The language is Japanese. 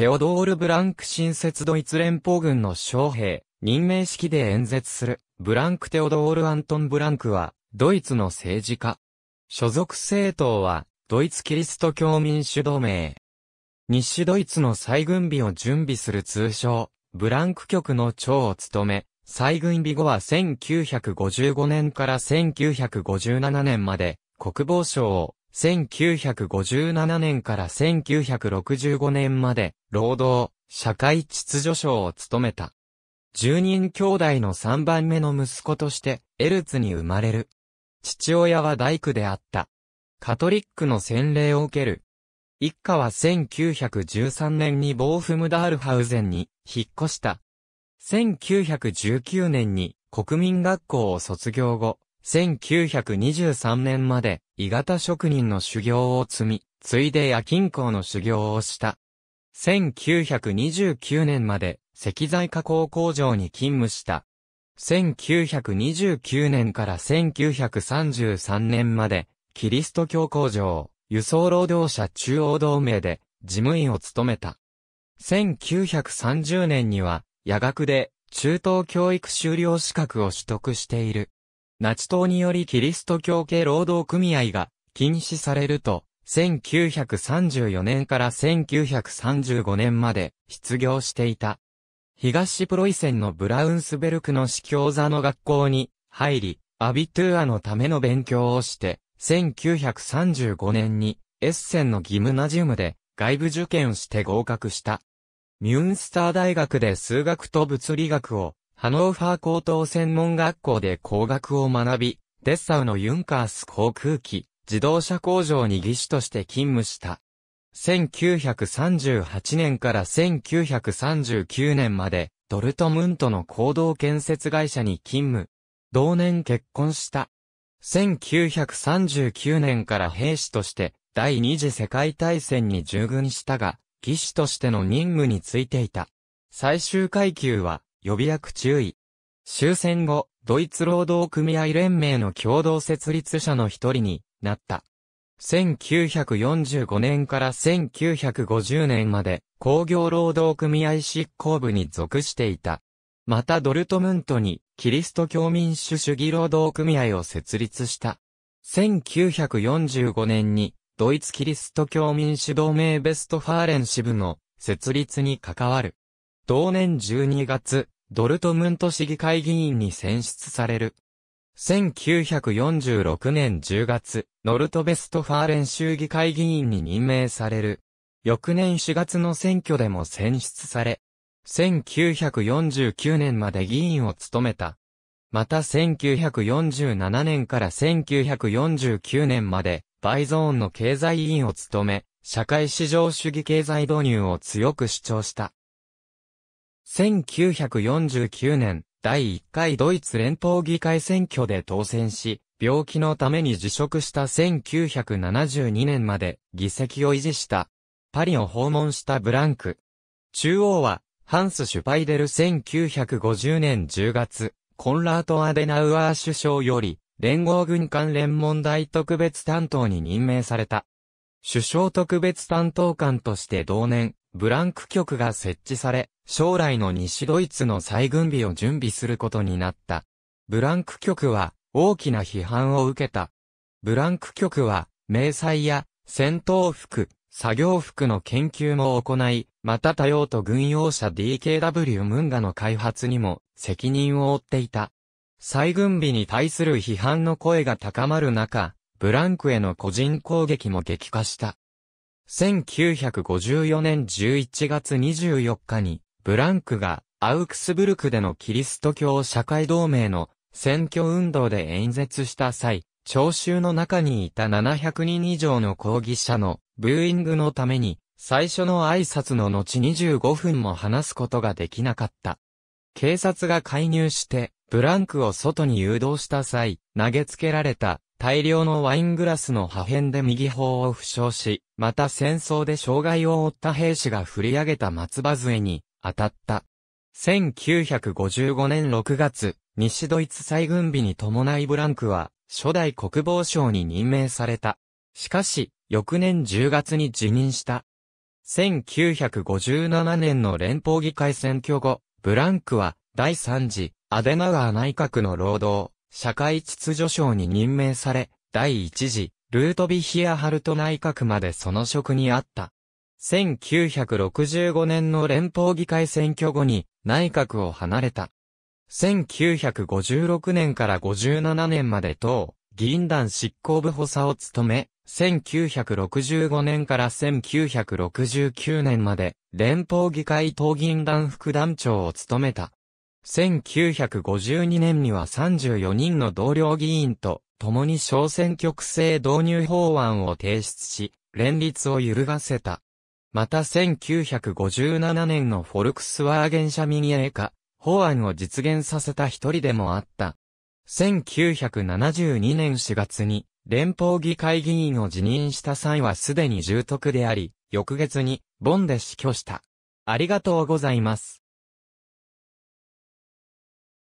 テオドール・ブランク新設ドイツ連邦軍の将兵、任命式で演説する、ブランク・テオドール・アントン・ブランクは、ドイツの政治家。所属政党は、ドイツキリスト教民主同盟。西ドイツの再軍備を準備する通称、ブランク局の長を務め、再軍備後は1955年から1957年まで、国防省を1957年から1965年まで、労働、社会秩序省を務めた。10人兄弟の3番目の息子として、エルツに生まれる。父親は大工であった。カトリックの洗礼を受ける。一家は1913年にボーフムダールハウゼンに引っ越した。1919年に国民学校を卒業後、1923年まで、鋳型職人の修行を積み、ついで夜勤工の修行をした。1929年まで、石材加工工場に勤務した。1929年から1933年まで、キリスト教工場、輸送労働者中央同盟で、事務員を務めた。1930年には、夜学で、中等教育修了資格を取得している。ナチ党によりキリスト教系労働組合が禁止されると、1934年から1935年まで失業していた。東プロイセンのブラウンスベルクの司教座の学校に入り、アビトゥアのための勉強をして、1935年にエッセンのギムナジウムで外部受験して合格した。ミュンスター大学で数学と物理学をハノーファー高等専門学校で工学を学び、デッサウのユンカース航空機、自動車工場に技師として勤務した。1938年から1939年まで、ドルトムントの行動建設会社に勤務。同年結婚した。1939年から兵士として第二次世界大戦に従軍したが、技師としての任務についていた。最終階級は予備役注意。終戦後、ドイツ労働組合連盟の共同設立者の一人になった。1945年から1950年まで工業労働組合執行部に属していた。またドルトムントにキリスト教民主主義労働組合を設立した。1945年にドイツキリスト教民主同盟ベストファーレン支部の設立に関わる。同年12月、ドルトムント市議会議員に選出される。1946年10月、ノルトベストファーレン州議会議員に任命される。翌年4月の選挙でも選出され、1949年まで議員を務めた。また1947年から1949年まで、バイゾーンの経済委員を務め、社会市場主義経済導入を強く主張した。1949年、第1回ドイツ連邦議会選挙で当選し、病気のために辞職した1972年まで議席を維持した。パリを訪問したブランク。中央は、ハンス・シュパイデル1950年10月、コンラート・アデナウアー首相より、連合軍関連問題特別担当に任命された。首相特別担当官として同年、ブランク局が設置され、将来の西ドイツの再軍備を準備することになった。ブランク局は大きな批判を受けた。ブランク局は、迷彩や戦闘服、作業服の研究も行い、また多用途軍用車 DKW ムンガの開発にも責任を負っていた。再軍備に対する批判の声が高まる中、ブランクへの個人攻撃も激化した。1954年11月24日に、ブランクがアウクスブルクでのキリスト教社会同盟の選挙運動で演説した際、聴衆の中にいた700人以上の抗議者のブーイングのために、最初の挨拶の後25分も話すことができなかった。警察が介入して、ブランクを外に誘導した際、投げつけられた大量のワイングラスの破片で右方を負傷し、また戦争で障害を負った兵士が振り上げた松葉杖に当たった。1955年6月、西ドイツ再軍備に伴いブランクは、初代国防省に任命された。しかし、翌年10月に辞任した。1957年の連邦議会選挙後、ブランクは、第3次、アデナガー内閣の労働、社会秩序省に任命され、第一次、ルートビヒアハルト内閣までその職にあった。1965年の連邦議会選挙後に内閣を離れた。1956年から57年まで党、議員団執行部補佐を務め、1965年から1969年まで連邦議会党議員団副団長を務めた。1952年には34人の同僚議員と共に小選挙区制導入法案を提出し、連立を揺るがせた。また1957年のフォルクスワーゲン社民営化、法案を実現させた一人でもあった。1972年4月に連邦議会議員を辞任した際はすでに重篤であり、翌月にボンで死去した。ありがとうございます。